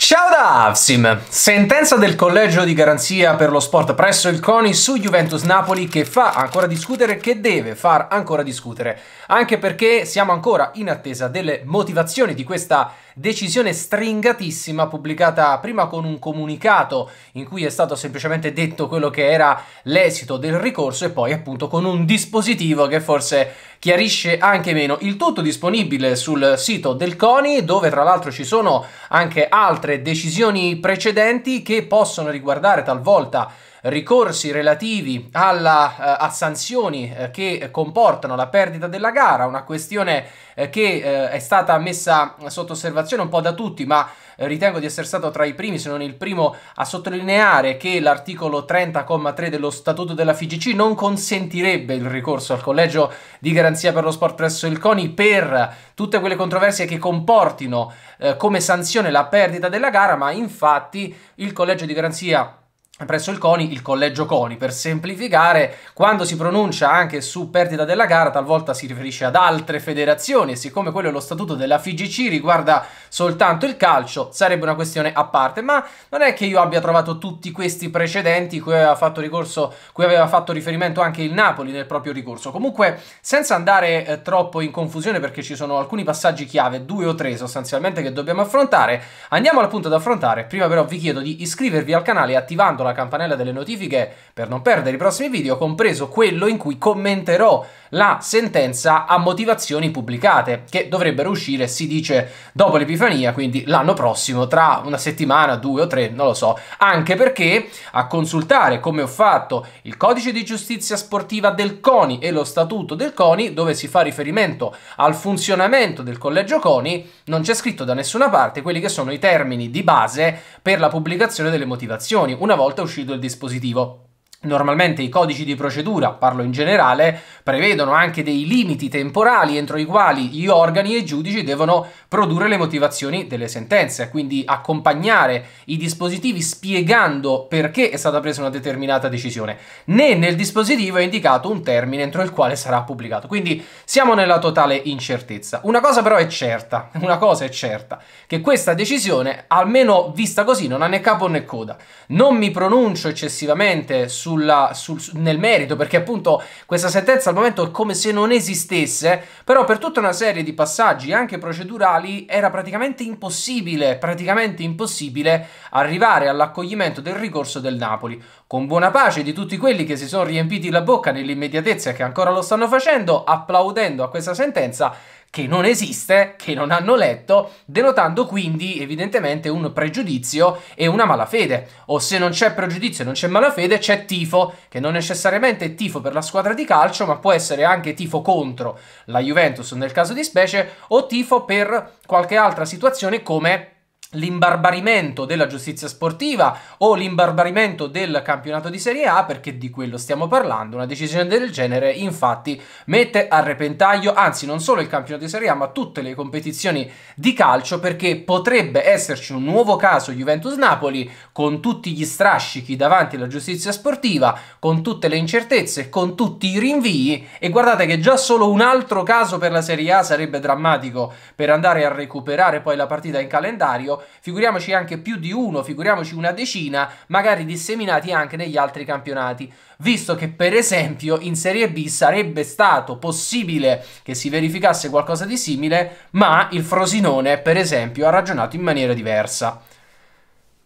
Ciao da Avsim! Sentenza del collegio di garanzia per lo sport presso il CONI su Juventus Napoli che fa ancora discutere, che deve far ancora discutere anche perché siamo ancora in attesa delle motivazioni di questa decisione stringatissima pubblicata prima con un comunicato in cui è stato semplicemente detto quello che era l'esito del ricorso e poi appunto con un dispositivo che forse chiarisce anche meno. Il tutto disponibile sul sito del CONI dove tra l'altro ci sono anche altre decisioni precedenti che possono riguardare talvolta ricorsi relativi alla, eh, a sanzioni eh, che comportano la perdita della gara, una questione eh, che è stata messa sotto osservazione un po' da tutti, ma ritengo di essere stato tra i primi, se non il primo, a sottolineare che l'articolo 30,3 dello Statuto della FIGC non consentirebbe il ricorso al Collegio di Garanzia per lo Sport presso il CONI per tutte quelle controversie che comportino come sanzione la perdita della gara, ma infatti il Collegio di Garanzia presso il CONI, il collegio CONI, per semplificare, quando si pronuncia anche su perdita della gara, talvolta si riferisce ad altre federazioni e siccome quello è lo statuto della FIGC riguarda soltanto il calcio, sarebbe una questione a parte, ma non è che io abbia trovato tutti questi precedenti cui aveva fatto, ricorso, cui aveva fatto riferimento anche il Napoli nel proprio ricorso. Comunque, senza andare eh, troppo in confusione perché ci sono alcuni passaggi chiave, due o tre sostanzialmente che dobbiamo affrontare, andiamo al punto ad affrontare. Prima però vi chiedo di iscrivervi al canale attivando la la campanella delle notifiche per non perdere i prossimi video, compreso quello in cui commenterò la sentenza a motivazioni pubblicate, che dovrebbero uscire, si dice, dopo l'Epifania, quindi l'anno prossimo, tra una settimana, due o tre, non lo so, anche perché a consultare, come ho fatto, il codice di giustizia sportiva del CONI e lo statuto del CONI, dove si fa riferimento al funzionamento del collegio CONI, non c'è scritto da nessuna parte quelli che sono i termini di base per la pubblicazione delle motivazioni, una volta volta uscito il dispositivo. Normalmente i codici di procedura, parlo in generale, prevedono anche dei limiti temporali entro i quali gli organi e i giudici devono produrre le motivazioni delle sentenze, quindi accompagnare i dispositivi spiegando perché è stata presa una determinata decisione. Né nel dispositivo è indicato un termine entro il quale sarà pubblicato, quindi siamo nella totale incertezza. Una cosa però è certa, una cosa è certa, che questa decisione, almeno vista così, non ha né capo né coda. Non mi pronuncio eccessivamente su sulla, sul, nel merito, perché appunto questa sentenza al momento è come se non esistesse, però per tutta una serie di passaggi, anche procedurali, era praticamente impossibile, praticamente impossibile arrivare all'accoglimento del ricorso del Napoli. Con buona pace di tutti quelli che si sono riempiti la bocca nell'immediatezza e che ancora lo stanno facendo, applaudendo a questa sentenza, che non esiste, che non hanno letto, denotando quindi evidentemente un pregiudizio e una malafede. O se non c'è pregiudizio e non c'è malafede, c'è tifo, che non necessariamente è tifo per la squadra di calcio, ma può essere anche tifo contro la Juventus nel caso di specie, o tifo per qualche altra situazione come l'imbarbarimento della giustizia sportiva o l'imbarbarimento del campionato di Serie A, perché di quello stiamo parlando, una decisione del genere infatti mette a repentaglio, anzi non solo il campionato di Serie A, ma tutte le competizioni di calcio, perché potrebbe esserci un nuovo caso Juventus-Napoli con tutti gli strascichi davanti alla giustizia sportiva, con tutte le incertezze, con tutti i rinvii e guardate che già solo un altro caso per la Serie A sarebbe drammatico per andare a recuperare poi la partita in calendario figuriamoci anche più di uno, figuriamoci una decina, magari disseminati anche negli altri campionati. Visto che per esempio in Serie B sarebbe stato possibile che si verificasse qualcosa di simile, ma il Frosinone per esempio ha ragionato in maniera diversa.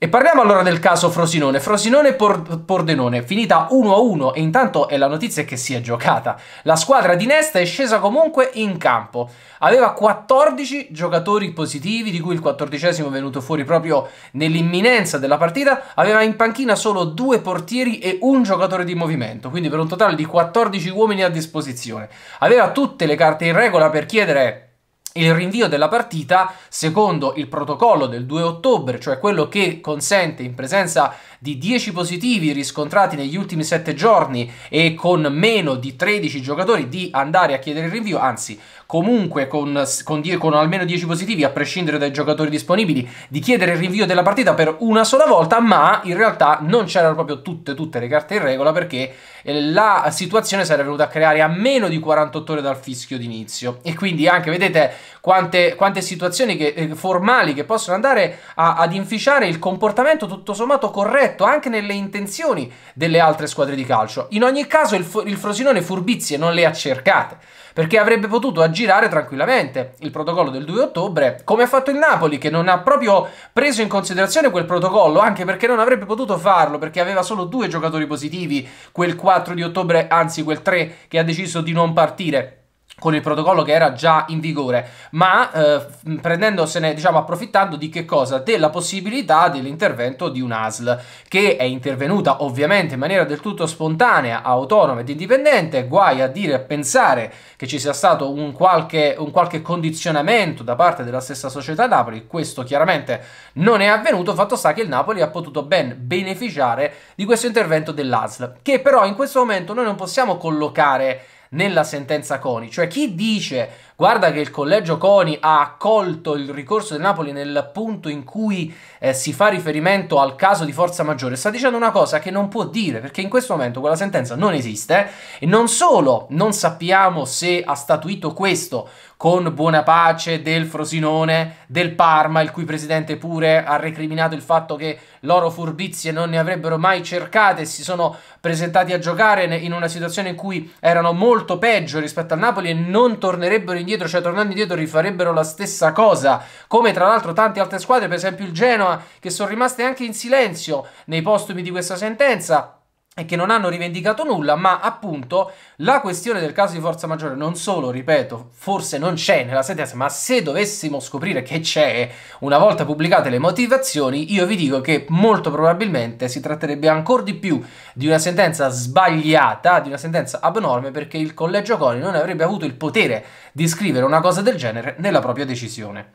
E parliamo allora del caso Frosinone. Frosinone-Pordenone, finita 1-1 e intanto è la notizia che si è giocata. La squadra di Nesta è scesa comunque in campo. Aveva 14 giocatori positivi, di cui il 14 è venuto fuori proprio nell'imminenza della partita. Aveva in panchina solo due portieri e un giocatore di movimento, quindi per un totale di 14 uomini a disposizione. Aveva tutte le carte in regola per chiedere il rinvio della partita secondo il protocollo del 2 ottobre, cioè quello che consente in presenza di 10 positivi riscontrati negli ultimi 7 giorni e con meno di 13 giocatori di andare a chiedere il rinvio, anzi comunque con, con, die- con, almeno 10 positivi, a prescindere dai giocatori disponibili, di chiedere il rinvio della partita per una sola volta, ma in realtà non c'erano proprio tutte, tutte le carte in regola perché eh, la situazione si era venuta a creare a meno di 48 ore dal fischio d'inizio. E quindi anche, vedete, quante, quante situazioni che, eh, formali che possono andare a, ad inficiare il comportamento tutto sommato corretto anche nelle intenzioni delle altre squadre di calcio. In ogni caso il, il Frosinone furbizie non le ha cercate perché avrebbe potuto aggirare tranquillamente il protocollo del 2 ottobre, come ha fatto il Napoli, che non ha proprio preso in considerazione quel protocollo, anche perché non avrebbe potuto farlo, perché aveva solo due giocatori positivi, quel 4 di ottobre, anzi quel 3 che ha deciso di non partire con il protocollo che era già in vigore, ma eh, prendendosene, diciamo, approfittando di che cosa? Della possibilità dell'intervento di un'ASL che è intervenuta ovviamente in maniera del tutto spontanea, autonoma ed indipendente, guai a dire e pensare che ci sia stato un qualche, un qualche condizionamento da parte della stessa società Napoli, questo chiaramente non è avvenuto, fatto sta che il Napoli ha potuto ben beneficiare di questo intervento dell'ASL, che però in questo momento noi non possiamo collocare nella sentenza Coni, cioè chi dice Guarda che il collegio Coni ha accolto il ricorso del Napoli nel punto in cui eh, si fa riferimento al caso di forza maggiore. Sta dicendo una cosa che non può dire perché in questo momento quella sentenza non esiste e non solo non sappiamo se ha statuito questo con buona pace del Frosinone, del Parma, il cui presidente pure ha recriminato il fatto che loro furbizie non ne avrebbero mai cercate, si sono presentati a giocare in una situazione in cui erano molto peggio rispetto al Napoli e non tornerebbero indietro indietro, cioè tornando indietro, rifarebbero la stessa cosa. Come tra l'altro tante altre squadre, per esempio il Genoa, che sono rimaste anche in silenzio nei postumi di questa sentenza e che non hanno rivendicato nulla, ma appunto la questione del caso di forza maggiore non solo, ripeto, forse non c'è nella sentenza, ma se dovessimo scoprire che c'è una volta pubblicate le motivazioni, io vi dico che molto probabilmente si tratterebbe ancora di più di una sentenza sbagliata, di una sentenza abnorme, perché il collegio Coni non avrebbe avuto il potere di scrivere una cosa del genere nella propria decisione.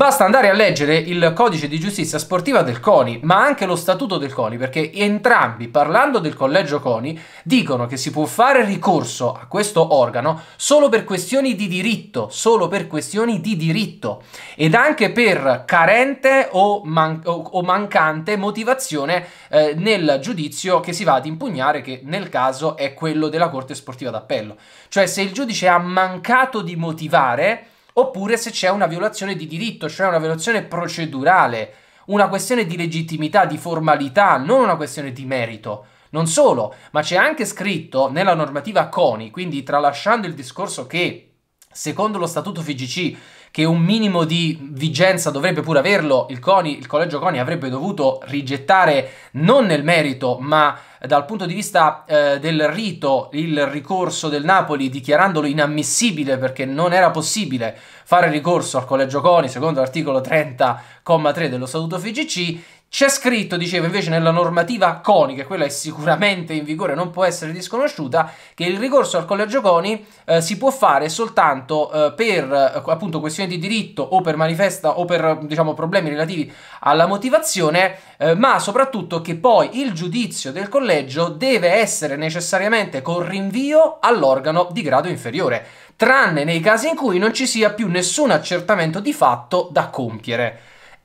Basta andare a leggere il codice di giustizia sportiva del CONI, ma anche lo statuto del CONI, perché entrambi, parlando del collegio CONI, dicono che si può fare ricorso a questo organo solo per questioni di diritto, solo per questioni di diritto, ed anche per carente o, man o mancante motivazione eh, nel giudizio che si va ad impugnare, che nel caso è quello della Corte Sportiva d'Appello. Cioè se il giudice ha mancato di motivare oppure se c'è una violazione di diritto, cioè una violazione procedurale, una questione di legittimità, di formalità, non una questione di merito. Non solo, ma c'è anche scritto nella normativa CONI, quindi tralasciando il discorso che, secondo lo statuto FGC, che un minimo di vigenza dovrebbe pure averlo, il, CONI, il collegio CONI avrebbe dovuto rigettare non nel merito ma dal punto di vista eh, del rito il ricorso del Napoli dichiarandolo inammissibile perché non era possibile fare ricorso al collegio CONI secondo l'articolo 30,3 dello statuto FGC c'è scritto, dicevo, invece nella normativa CONI, che quella è sicuramente in vigore, non può essere disconosciuta, che il ricorso al collegio CONI eh, si può fare soltanto eh, per eh, appunto questioni di diritto o per manifesta o per diciamo problemi relativi alla motivazione, eh, ma soprattutto che poi il giudizio del collegio deve essere necessariamente con rinvio all'organo di grado inferiore, tranne nei casi in cui non ci sia più nessun accertamento di fatto da compiere.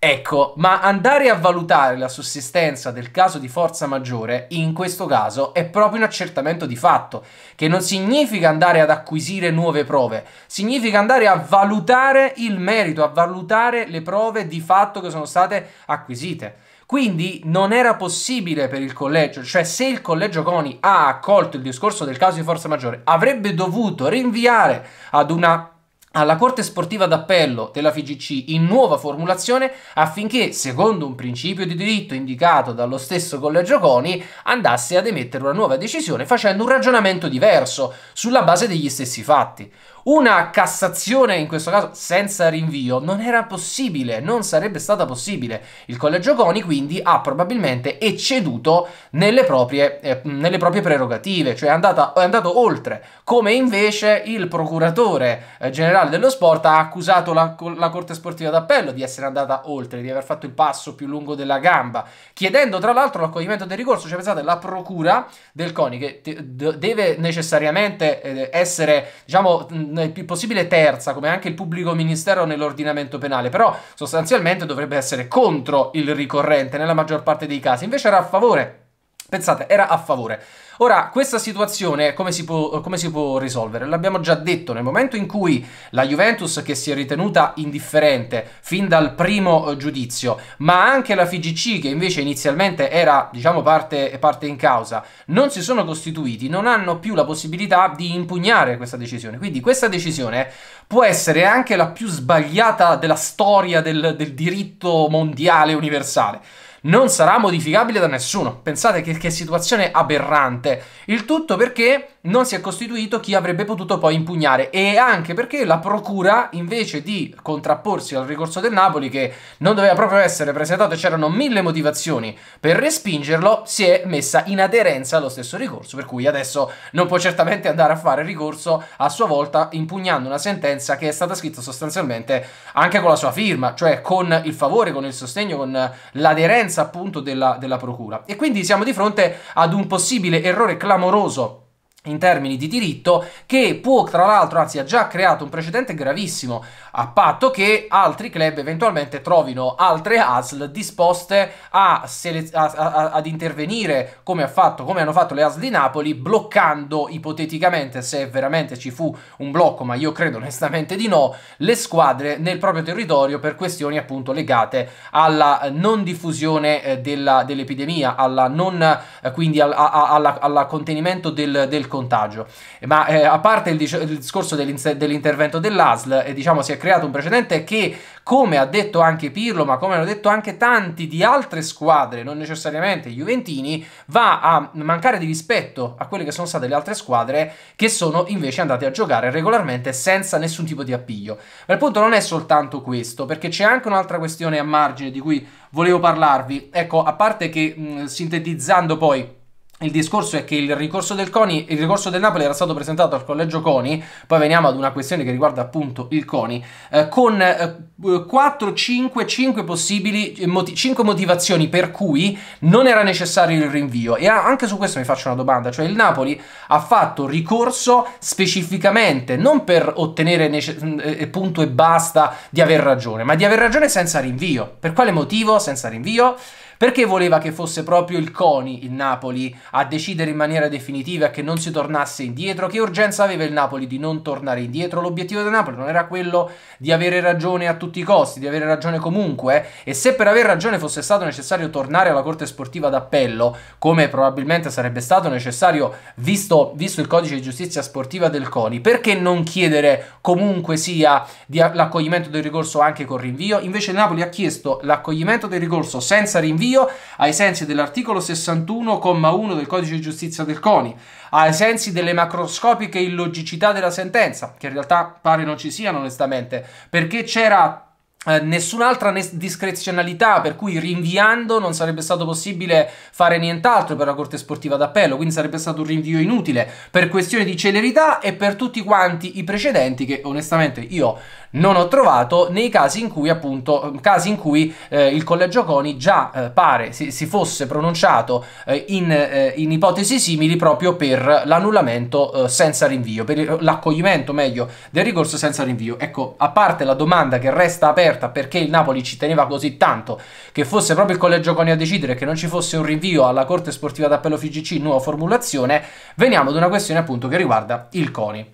Ecco, ma andare a valutare la sussistenza del caso di forza maggiore, in questo caso, è proprio un accertamento di fatto, che non significa andare ad acquisire nuove prove, significa andare a valutare il merito, a valutare le prove di fatto che sono state acquisite. Quindi non era possibile per il collegio, cioè se il collegio Coni ha accolto il discorso del caso di forza maggiore, avrebbe dovuto rinviare ad una alla Corte Sportiva d'Appello della FIGC in nuova formulazione affinché, secondo un principio di diritto indicato dallo stesso Collegio Coni, andasse ad emettere una nuova decisione facendo un ragionamento diverso sulla base degli stessi fatti. Una Cassazione, in questo caso senza rinvio, non era possibile, non sarebbe stata possibile. Il Collegio Coni quindi ha probabilmente ecceduto nelle proprie, eh, nelle proprie prerogative, cioè è, andata, è, andato oltre, come invece il procuratore eh, generale dello sport ha accusato la, la Corte Sportiva d'Appello di essere andata oltre, di aver fatto il passo più lungo della gamba, chiedendo tra l'altro l'accoglimento del ricorso, cioè pensate la procura del Coni che deve necessariamente eh, essere, diciamo, il più possibile terza, come anche il pubblico ministero nell'ordinamento penale, però sostanzialmente dovrebbe essere contro il ricorrente nella maggior parte dei casi, invece era a favore. Pensate, era a favore. Ora, questa situazione come si può, come si può risolvere? L'abbiamo già detto, nel momento in cui la Juventus, che si è ritenuta indifferente fin dal primo eh, giudizio, ma anche la FIGC, che invece inizialmente era, diciamo, parte, parte in causa, non si sono costituiti, non hanno più la possibilità di impugnare questa decisione. Quindi questa decisione può essere anche la più sbagliata della storia del, del diritto mondiale universale non sarà modificabile da nessuno. Pensate che, che situazione aberrante. Il tutto perché non si è costituito chi avrebbe potuto poi impugnare e anche perché la procura invece di contrapporsi al ricorso del Napoli che non doveva proprio essere presentato e c'erano mille motivazioni per respingerlo si è messa in aderenza allo stesso ricorso per cui adesso non può certamente andare a fare ricorso a sua volta impugnando una sentenza che è stata scritta sostanzialmente anche con la sua firma cioè con il favore, con il sostegno, con l'aderenza appunto della, della procura e quindi siamo di fronte ad un possibile errore clamoroso in termini di diritto, che può tra l'altro, anzi ha già creato un precedente gravissimo, a patto che altri club eventualmente trovino altre ASL disposte a sele- a- a- ad intervenire come, ha fatto, come hanno fatto le ASL di Napoli, bloccando ipoteticamente, se veramente ci fu un blocco, ma io credo onestamente di no, le squadre nel proprio territorio per questioni appunto legate alla non diffusione eh, della, dell'epidemia, alla non, eh, quindi al alla, alla contenimento del, del contagio. Ma eh, a parte il, il discorso dell'intervento dell'ASL, eh, diciamo si è creato un precedente che, come ha detto anche Pirlo, ma come hanno detto anche tanti di altre squadre, non necessariamente Juventini, va a mancare di rispetto a quelle che sono state le altre squadre che sono invece andate a giocare regolarmente senza nessun tipo di appiglio. Ma il punto non è soltanto questo, perché c'è anche un'altra questione a margine di cui volevo parlarvi. Ecco, a parte che mh, sintetizzando poi il discorso è che il ricorso, del CONI, il ricorso del Napoli era stato presentato al collegio CONI, poi veniamo ad una questione che riguarda appunto il CONI, eh, con eh, 4, 5, 5 possibili, eh, moti 5 motivazioni per cui non era necessario il rinvio. E anche su questo mi faccio una domanda, cioè il Napoli ha fatto ricorso specificamente non per ottenere eh, eh, punto e basta di aver ragione, ma di aver ragione senza rinvio. Per quale motivo senza rinvio? Perché voleva che fosse proprio il CONI, il Napoli, a decidere in maniera definitiva che non si tornasse indietro? Che urgenza aveva il Napoli di non tornare indietro? L'obiettivo del Napoli non era quello di avere ragione a tutti i costi, di avere ragione comunque, eh? e se per aver ragione fosse stato necessario tornare alla Corte Sportiva d'Appello, come probabilmente sarebbe stato necessario visto, visto il codice di giustizia sportiva del CONI, perché non chiedere comunque sia l'accoglimento del ricorso anche con rinvio? Invece il Napoli ha chiesto l'accoglimento del ricorso senza rinvio rinvio ai sensi dell'articolo 61,1 del codice di giustizia del CONI, ai sensi delle macroscopiche illogicità della sentenza, che in realtà pare non ci siano onestamente, perché c'era eh, nessun'altra discrezionalità, per cui rinviando non sarebbe stato possibile fare nient'altro per la Corte Sportiva d'Appello, quindi sarebbe stato un rinvio inutile per questioni di celerità e per tutti quanti i precedenti che onestamente io non ho trovato nei casi in cui appunto ehm, casi in cui eh, il collegio Coni già eh, pare si, si, fosse pronunciato eh, in, eh, in, ipotesi simili proprio per l'annullamento senza rinvio, per l'accoglimento meglio del ricorso senza rinvio. Ecco, a parte la domanda che resta aperta offerta perché il Napoli ci teneva così tanto che fosse proprio il collegio Coni a decidere che non ci fosse un rinvio alla Corte Sportiva d'Appello FIGC nuova formulazione, veniamo ad una questione appunto che riguarda il Coni.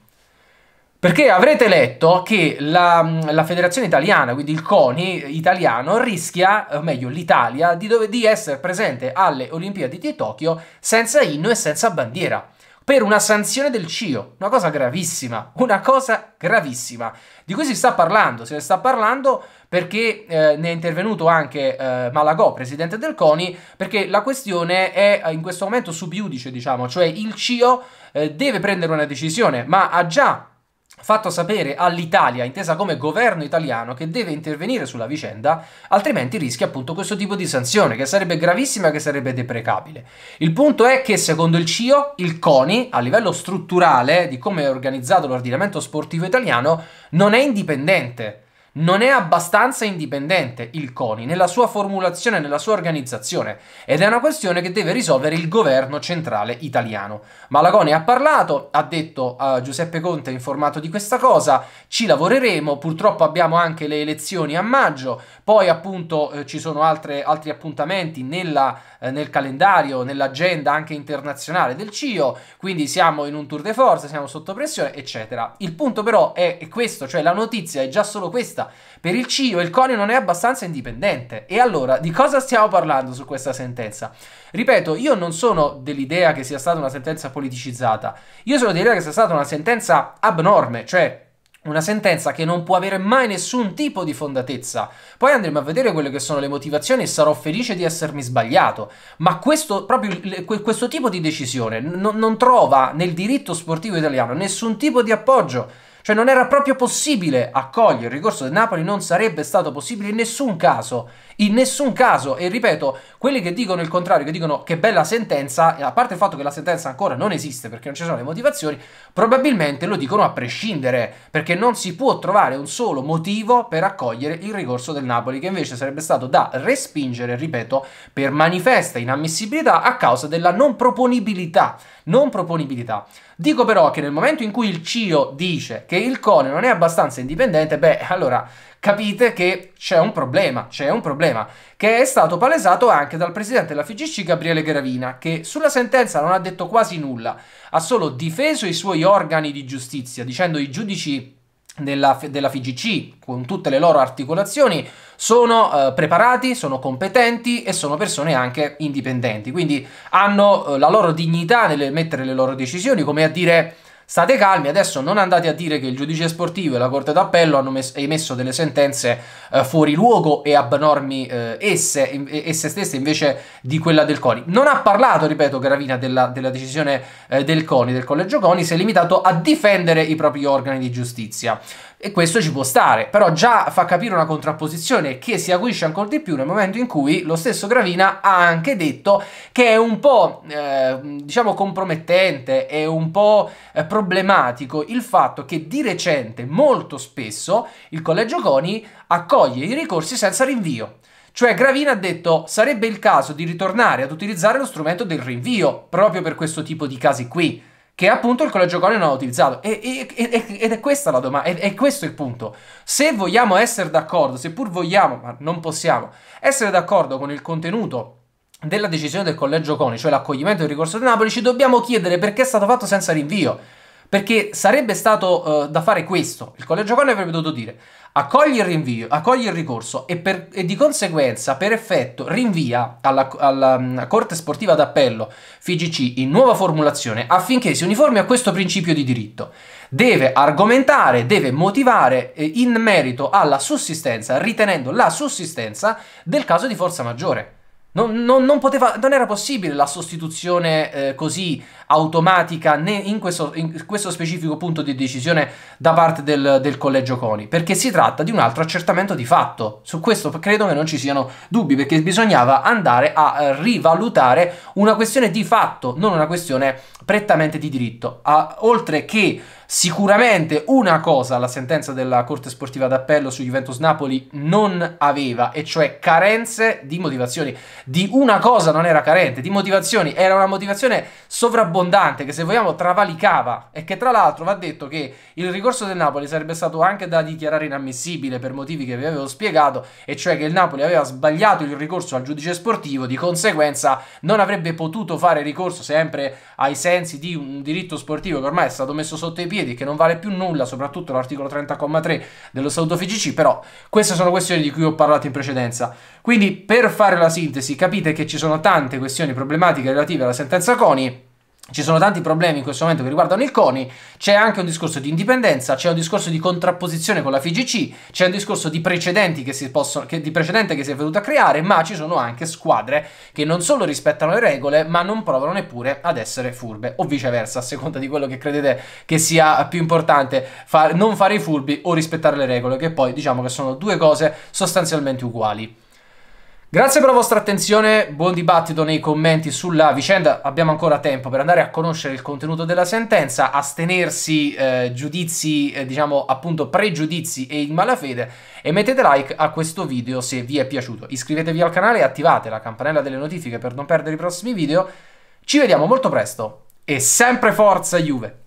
Perché avrete letto che la, la, federazione italiana, quindi il CONI italiano, rischia, o meglio l'Italia, di, di essere presente alle Olimpiadi di Tokyo senza inno e senza bandiera per una sanzione del CIO. Una cosa gravissima, una cosa gravissima. Di cui si sta parlando, se ne sta parlando perché eh, ne è intervenuto anche eh, Malagò, presidente del CONI, perché la questione è eh, in questo momento subiudice, diciamo, cioè il CIO eh, deve prendere una decisione, ma ha già fatto sapere all'Italia, intesa come governo italiano, che deve intervenire sulla vicenda, altrimenti rischia appunto questo tipo di sanzione, che sarebbe gravissima e che sarebbe deprecabile. Il punto è che secondo il CIO, il CONI, a livello strutturale di come è organizzato l'ordinamento sportivo italiano, non è indipendente non è abbastanza indipendente il CONI nella sua formulazione, nella sua organizzazione ed è una questione che deve risolvere il governo centrale italiano. Malagoni ha parlato, ha detto a eh, Giuseppe Conte informato di questa cosa, ci lavoreremo, purtroppo abbiamo anche le elezioni a maggio, poi appunto eh, ci sono altre, altri appuntamenti nella, eh, nel calendario, nell'agenda anche internazionale del CIO, quindi siamo in un tour de force, siamo sotto pressione, eccetera. Il punto però è questo, cioè la notizia è già solo questa giusta. Per il CIO il CONI non è abbastanza indipendente. E allora, di cosa stiamo parlando su questa sentenza? Ripeto, io non sono dell'idea che sia stata una sentenza politicizzata. Io sono dell'idea che sia stata una sentenza abnorme, cioè una sentenza che non può avere mai nessun tipo di fondatezza. Poi andremo a vedere quelle che sono le motivazioni e sarò felice di essermi sbagliato. Ma questo, proprio, questo tipo di decisione non trova nel diritto sportivo italiano nessun tipo di appoggio. Cioè non era proprio possibile accogliere il ricorso del Napoli, non sarebbe stato possibile in nessun caso in nessun caso, e ripeto, quelli che dicono il contrario, che dicono che bella sentenza, e a parte il fatto che la sentenza ancora non esiste perché non ci sono le motivazioni, probabilmente lo dicono a prescindere, perché non si può trovare un solo motivo per accogliere il ricorso del Napoli, che invece sarebbe stato da respingere, ripeto, per manifesta inammissibilità a causa della non proponibilità. Non proponibilità. Dico però che nel momento in cui il CIO dice che il CONE non è abbastanza indipendente, beh, allora capite che c'è un problema, c'è un problema, che è stato palesato anche dal presidente della FIGC Gabriele Gravina, che sulla sentenza non ha detto quasi nulla, ha solo difeso i suoi organi di giustizia, dicendo i giudici della, della, FIGC con tutte le loro articolazioni sono eh, preparati, sono competenti e sono persone anche indipendenti, quindi hanno eh, la loro dignità nel mettere le loro decisioni, come a dire state calmi, adesso non andate a dire che il giudice sportivo e la Corte d'Appello hanno emesso delle sentenze eh, fuori luogo e abnormi eh, esse, in, esse, stesse invece di quella del CONI. Non ha parlato, ripeto, Gravina della, della decisione eh, del CONI, del Collegio CONI, si è limitato a difendere i propri organi di giustizia. E questo ci può stare, però già fa capire una contrapposizione che si acuisce ancora di più nel momento in cui lo stesso Gravina ha anche detto che è un po', eh, diciamo, compromettente, è un po' eh, problematico il fatto che di recente, molto spesso, il Collegio Coni accoglie i ricorsi senza rinvio. Cioè Gravina ha detto sarebbe il caso di ritornare ad utilizzare lo strumento del rinvio proprio per questo tipo di casi qui che appunto il collegio Coni non ha utilizzato. E, e, e, ed è questa la domanda, ed è questo il punto. Se vogliamo essere d'accordo, seppur vogliamo, ma non possiamo, essere d'accordo con il contenuto della decisione del collegio Coni, cioè l'accoglimento del ricorso di Napoli, ci dobbiamo chiedere perché è stato fatto senza rinvio. Perché sarebbe stato uh, da fare questo. Il collegio Conni avrebbe dovuto dire accogli il rinvio, accogli il ricorso e, per, e di conseguenza, per effetto, rinvia alla, alla um, Corte Sportiva d'Appello FIGC in nuova formulazione affinché si uniformi a questo principio di diritto. Deve argomentare, deve motivare eh, in merito alla sussistenza, ritenendo la sussistenza del caso di forza maggiore. Non, non, non, poteva, non era possibile la sostituzione eh, così automatica né in questo, in questo specifico punto di decisione da parte del, del collegio CONI, perché si tratta di un altro accertamento di fatto. Su questo credo che non ci siano dubbi, perché bisognava andare a eh, rivalutare una questione di fatto, non una questione prettamente di diritto. Ah, oltre che sicuramente una cosa la sentenza della Corte Sportiva d'Appello su Juventus Napoli non aveva, e cioè carenze di motivazioni. Di una cosa non era carente, di motivazioni, era una motivazione sovrabbondante abbondante che se vogliamo travalicava e che tra l'altro va detto che il ricorso del Napoli sarebbe stato anche da dichiarare inammissibile per motivi che vi avevo spiegato e cioè che il Napoli aveva sbagliato il ricorso al giudice sportivo di conseguenza non avrebbe potuto fare ricorso sempre ai sensi di un diritto sportivo che ormai è stato messo sotto i piedi e che non vale più nulla soprattutto l'articolo 30,3 dello statuto FCC però queste sono questioni di cui ho parlato in precedenza quindi per fare la sintesi capite che ci sono tante questioni problematiche relative alla sentenza CONI ci sono tanti problemi in questo momento che riguardano il CONI, c'è anche un discorso di indipendenza, c'è un discorso di contrapposizione con la FIGC, c'è un discorso di, precedenti che si possono, che, di precedente che si è venuto a creare, ma ci sono anche squadre che non solo rispettano le regole, ma non provano neppure ad essere furbe, o viceversa, a seconda di quello che credete che sia più importante, far, non fare i furbi o rispettare le regole, che poi diciamo che sono due cose sostanzialmente uguali. Grazie per la vostra attenzione, buon dibattito nei commenti sulla vicenda, abbiamo ancora tempo per andare a conoscere il contenuto della sentenza, astenersi eh, giudizi, eh, diciamo appunto pregiudizi e in malafede e mettete like a questo video se vi è piaciuto, iscrivetevi al canale e attivate la campanella delle notifiche per non perdere i prossimi video, ci vediamo molto presto e sempre forza Juve!